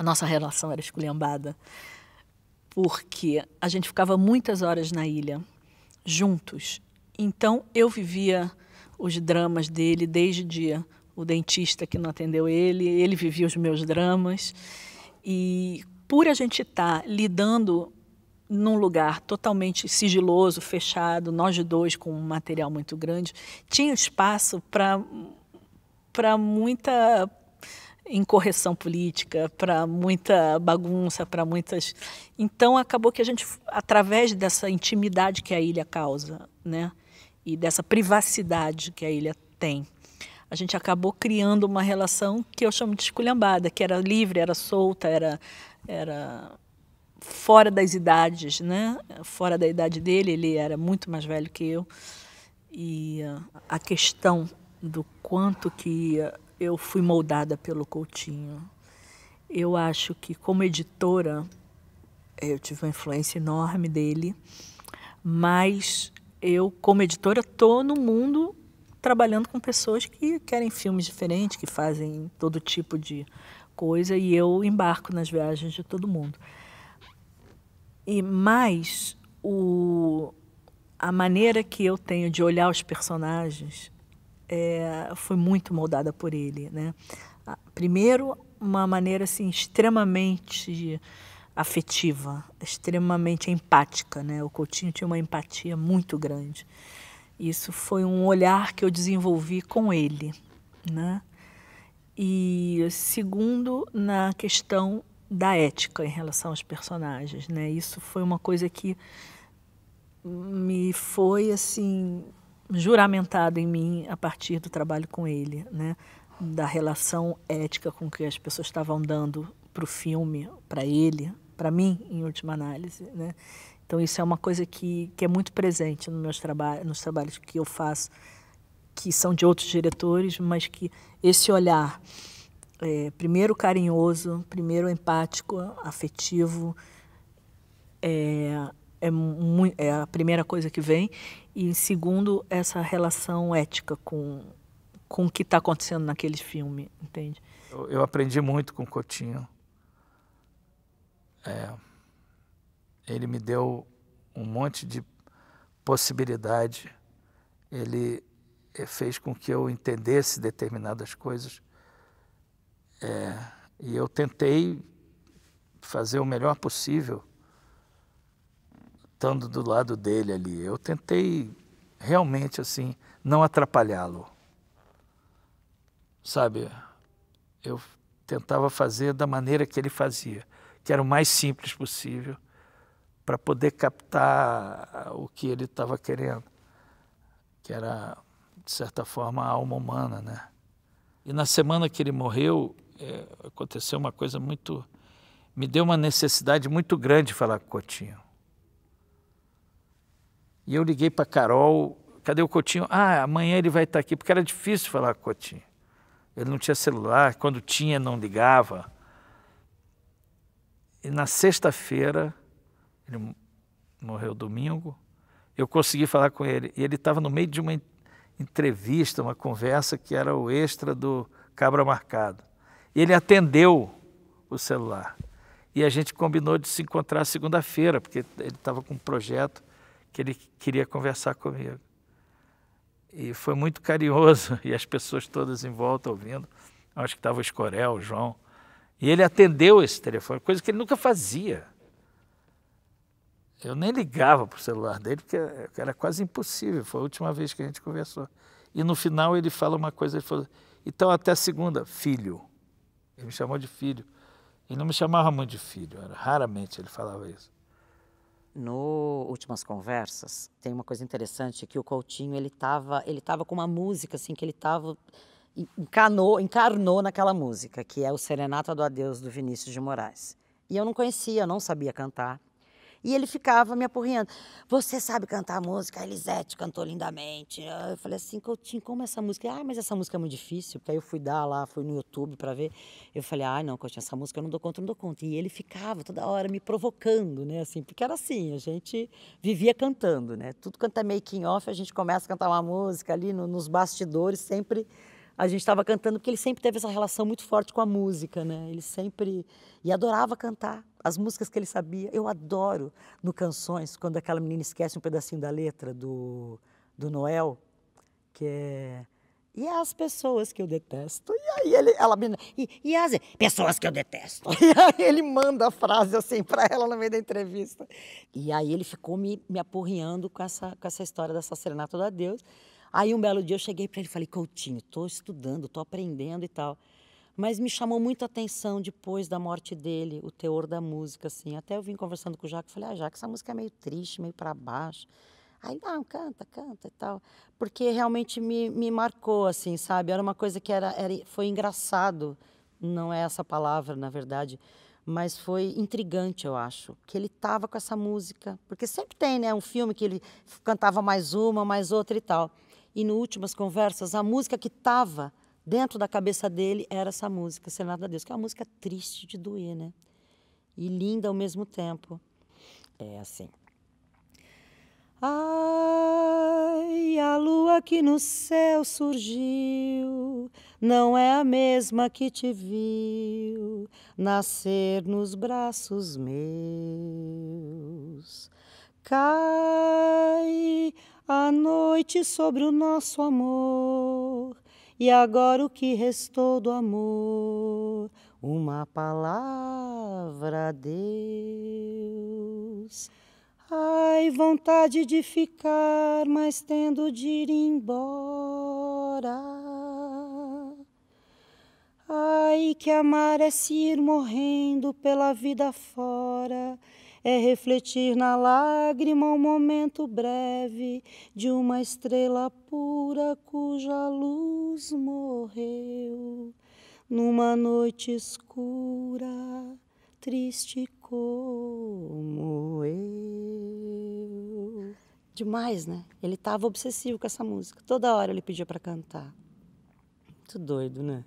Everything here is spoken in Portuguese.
a nossa relação era esculhambada, porque a gente ficava muitas horas na ilha, juntos. Então eu vivia os dramas dele desde o dia. O dentista que não atendeu ele, ele vivia os meus dramas. E por a gente estar tá lidando num lugar totalmente sigiloso, fechado, nós dois com um material muito grande, tinha espaço para para muita incorreção política, para muita bagunça, para muitas. Então acabou que a gente, através dessa intimidade que a ilha causa, né, e dessa privacidade que a ilha tem, a gente acabou criando uma relação que eu chamo de esculhambada, que era livre, era solta, era era fora das idades, né? Fora da idade dele, ele era muito mais velho que eu. E ah, a questão do quanto que eu fui moldada pelo Coutinho. Eu acho que, como editora, eu tive uma influência enorme dele, mas eu, como editora, estou no mundo trabalhando com pessoas que querem filmes diferentes, que fazem todo tipo de coisa, e eu embarco nas viagens de todo mundo. E mais o, a maneira que eu tenho de olhar os personagens é, foi muito moldada por ele. Né? Ah, primeiro, uma maneira assim, extremamente afetiva, extremamente empática. Né? O Coutinho tinha uma empatia muito grande. Isso foi um olhar que eu desenvolvi com ele. Né? E segundo, na questão da ética em relação aos personagens, né? Isso foi uma coisa que me foi assim juramentado em mim a partir do trabalho com ele, né? da relação ética com que as pessoas estavam dando para o filme, para ele, para mim, em última análise. Né? Então, isso é uma coisa que, que é muito presente nos meus trabalhos, nos trabalhos que eu faço, que são de outros diretores, mas que esse olhar, é, primeiro carinhoso, primeiro empático, afetivo, é, é, é a primeira coisa que vem e segundo essa relação ética com com o que está acontecendo naquele filme, entende? Eu, eu aprendi muito com Cotinho. É, ele me deu um monte de possibilidade. Ele eh, fez com que eu entendesse determinadas coisas. É, e eu tentei fazer o melhor possível estando do lado dele ali. Eu tentei realmente assim não atrapalhá-lo. Sabe? Eu tentava fazer da maneira que ele fazia, que era o mais simples possível para poder captar o que ele estava querendo, que era de certa forma a alma humana, né? E na semana que ele morreu, é, aconteceu uma coisa muito me deu uma necessidade muito grande de falar com o Cotinho e eu liguei para Carol, cadê o cotinho? Ah, amanhã ele vai estar tá aqui, porque era difícil falar com o Cotinho. Ele não tinha celular, quando tinha não ligava. E na sexta-feira, ele morreu domingo, eu consegui falar com ele. E ele estava no meio de uma entrevista, uma conversa que era o extra do Cabra Marcado. E ele atendeu o celular. E a gente combinou de se encontrar segunda-feira, porque ele estava com um projeto que ele queria conversar comigo. E foi muito carinhoso, e as pessoas todas em volta ouvindo. Acho que estava o Escorel, o João. E ele atendeu esse telefone, coisa que ele nunca fazia. Eu nem ligava para o celular dele, porque era quase impossível. Foi a última vez que a gente conversou. E no final ele fala uma coisa, ele falou, então até segunda, filho. Ele me chamou de filho. Ele não me chamava muito de filho, raramente ele falava isso no últimas conversas tem uma coisa interessante que o Coutinho ele tava ele tava com uma música assim que ele tava encanou encarnou naquela música que é o Serenata do Adeus do Vinícius de Moraes e eu não conhecia eu não sabia cantar e ele ficava me apurriando. Você sabe cantar música? A Elisete cantou lindamente. Eu falei assim, Coutinho, como é essa música? É? Ah, mas essa música é muito difícil. Porque aí eu fui dar lá, fui no YouTube para ver. Eu falei, ah, não, Coutinho, essa música eu não dou conta, não dou conta. E ele ficava toda hora me provocando, né? Assim, porque era assim, a gente vivia cantando, né? Tudo quanto é making off, a gente começa a cantar uma música ali no, nos bastidores, sempre a gente estava cantando, porque ele sempre teve essa relação muito forte com a música, né? Ele sempre. E adorava cantar as músicas que ele sabia. Eu adoro no Canções, quando aquela menina esquece um pedacinho da letra do, do Noel, que é. E as pessoas que eu detesto. E aí ele, ela menina, e, e as pessoas que eu detesto. E aí ele manda a frase assim para ela no meio da entrevista. E aí ele ficou me, me aporreando com essa, com essa história dessa serenata do adeus. Aí um belo dia eu cheguei para ele e falei, Coutinho, estou estudando, estou aprendendo e tal. Mas me chamou muito a atenção depois da morte dele, o teor da música, assim. Até eu vim conversando com o Jaco, falei, ah, Jaco, essa música é meio triste, meio para baixo. Aí, não, canta, canta e tal. Porque realmente me, me marcou, assim, sabe? Era uma coisa que era, era, foi engraçado, não é essa palavra, na verdade, mas foi intrigante, eu acho, que ele tava com essa música. Porque sempre tem, né? Um filme que ele cantava mais uma, mais outra e tal e no Últimas Conversas, a música que estava dentro da cabeça dele era essa música, Serenata da Deus, que é uma música triste de doer, né? E linda ao mesmo tempo. É assim. Ai, a lua que no céu surgiu não é a mesma que te viu nascer nos braços meus. Cai a noite sobre o nosso amor. E agora o que restou do amor? Uma palavra a Deus. Ai, vontade de ficar, mas tendo de ir embora. Ai, que amar é se ir morrendo pela vida fora é refletir na lágrima o um momento breve de uma estrela pura cuja luz morreu numa noite escura, triste como eu. Demais, né? Ele estava obsessivo com essa música. Toda hora ele pedia para cantar. Muito doido, né?